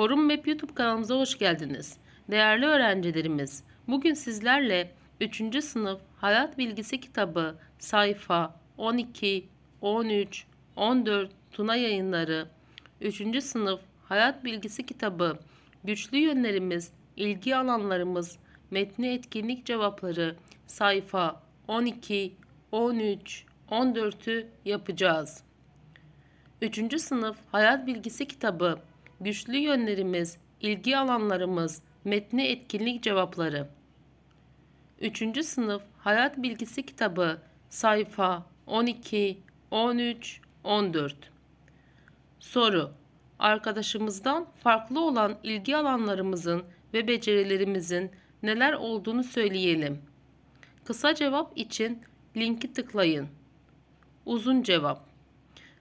Forum Map YouTube kanalımıza hoş geldiniz. Değerli öğrencilerimiz, bugün sizlerle 3. sınıf Hayat Bilgisi kitabı sayfa 12, 13, 14 Tuna yayınları 3. sınıf Hayat Bilgisi kitabı Güçlü yönlerimiz, ilgi alanlarımız, metni etkinlik cevapları sayfa 12, 13, 14'ü yapacağız. 3. sınıf Hayat Bilgisi kitabı güçlü yönlerimiz, ilgi alanlarımız, metni etkinlik cevapları. 3. sınıf Hayat Bilgisi kitabı sayfa 12, 13, 14. Soru: Arkadaşımızdan farklı olan ilgi alanlarımızın ve becerilerimizin neler olduğunu söyleyelim. Kısa cevap için linki tıklayın. Uzun cevap.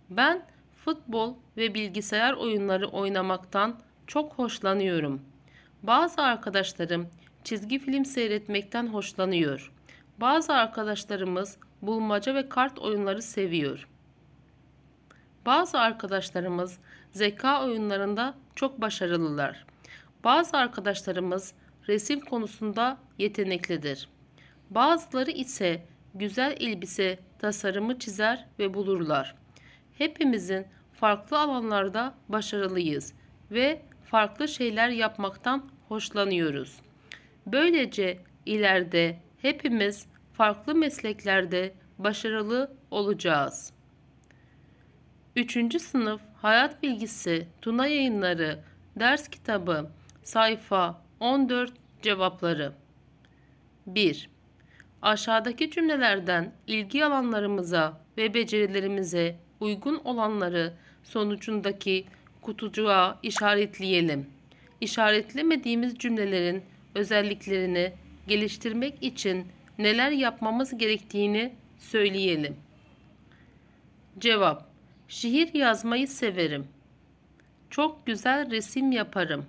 Ben futbol ve bilgisayar oyunları oynamaktan çok hoşlanıyorum. Bazı arkadaşlarım çizgi film seyretmekten hoşlanıyor. Bazı arkadaşlarımız bulmaca ve kart oyunları seviyor. Bazı arkadaşlarımız zeka oyunlarında çok başarılılar. Bazı arkadaşlarımız resim konusunda yeteneklidir. Bazıları ise güzel elbise tasarımı çizer ve bulurlar. Hepimizin farklı alanlarda başarılıyız ve farklı şeyler yapmaktan hoşlanıyoruz. Böylece ileride hepimiz farklı mesleklerde başarılı olacağız. 3. sınıf Hayat Bilgisi Tuna Yayınları Ders Kitabı Sayfa 14 Cevapları 1. Aşağıdaki cümlelerden ilgi alanlarımıza ve becerilerimize uygun olanları sonucundaki kutucuğa işaretleyelim. İşaretlemediğimiz cümlelerin özelliklerini geliştirmek için neler yapmamız gerektiğini söyleyelim. Cevap: Şiir yazmayı severim. Çok güzel resim yaparım.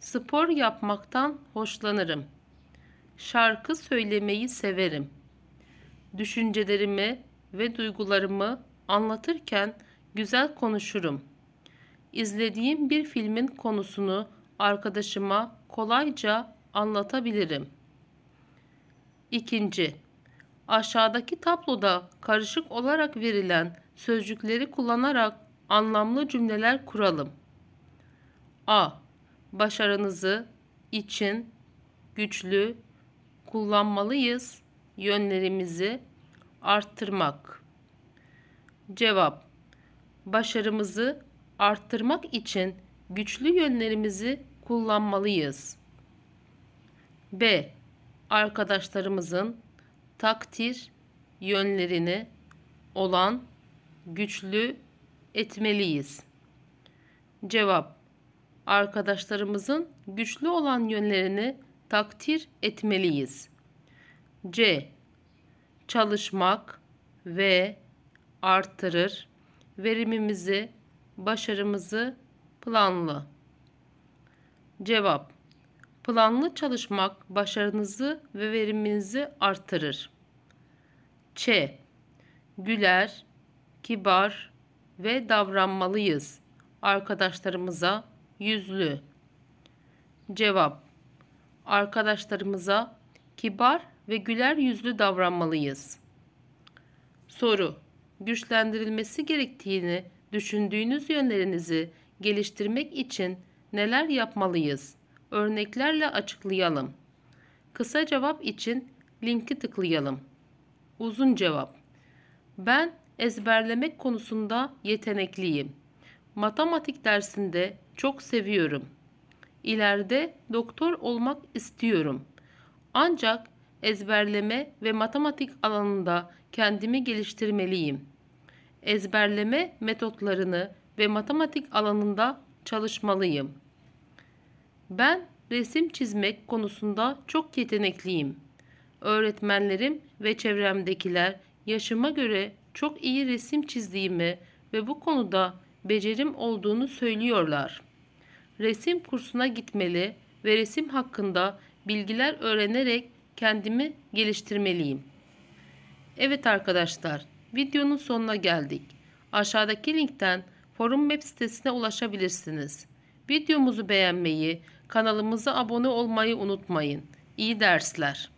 Spor yapmaktan hoşlanırım. Şarkı söylemeyi severim. Düşüncelerimi ve duygularımı anlatırken güzel konuşurum. İzlediğim bir filmin konusunu arkadaşıma kolayca anlatabilirim. İkinci, Aşağıdaki tabloda karışık olarak verilen sözcükleri kullanarak anlamlı cümleler kuralım. A. Başarınızı için güçlü kullanmalıyız yönlerimizi arttırmak. Cevap Başarımızı arttırmak için güçlü yönlerimizi kullanmalıyız. B. Arkadaşlarımızın takdir yönlerini olan güçlü etmeliyiz. Cevap Arkadaşlarımızın güçlü olan yönlerini takdir etmeliyiz. C. Çalışmak ve Arttırır Verimimizi, başarımızı planlı. Cevap Planlı çalışmak başarınızı ve veriminizi artırır. Ç. Güler, kibar ve davranmalıyız. Arkadaşlarımıza yüzlü. Cevap Arkadaşlarımıza kibar ve güler yüzlü davranmalıyız. Soru güçlendirilmesi gerektiğini düşündüğünüz yönlerinizi geliştirmek için neler yapmalıyız? Örneklerle açıklayalım. Kısa cevap için linki tıklayalım. Uzun cevap. Ben ezberlemek konusunda yetenekliyim. Matematik dersinde çok seviyorum. İleride doktor olmak istiyorum. Ancak ezberleme ve matematik alanında kendimi geliştirmeliyim ezberleme metotlarını ve matematik alanında çalışmalıyım. Ben resim çizmek konusunda çok yetenekliyim. Öğretmenlerim ve çevremdekiler yaşıma göre çok iyi resim çizdiğimi ve bu konuda becerim olduğunu söylüyorlar. Resim kursuna gitmeli ve resim hakkında bilgiler öğrenerek kendimi geliştirmeliyim. Evet arkadaşlar, Videonun sonuna geldik. Aşağıdaki linkten forum web sitesine ulaşabilirsiniz. Videomuzu beğenmeyi, kanalımıza abone olmayı unutmayın. İyi dersler.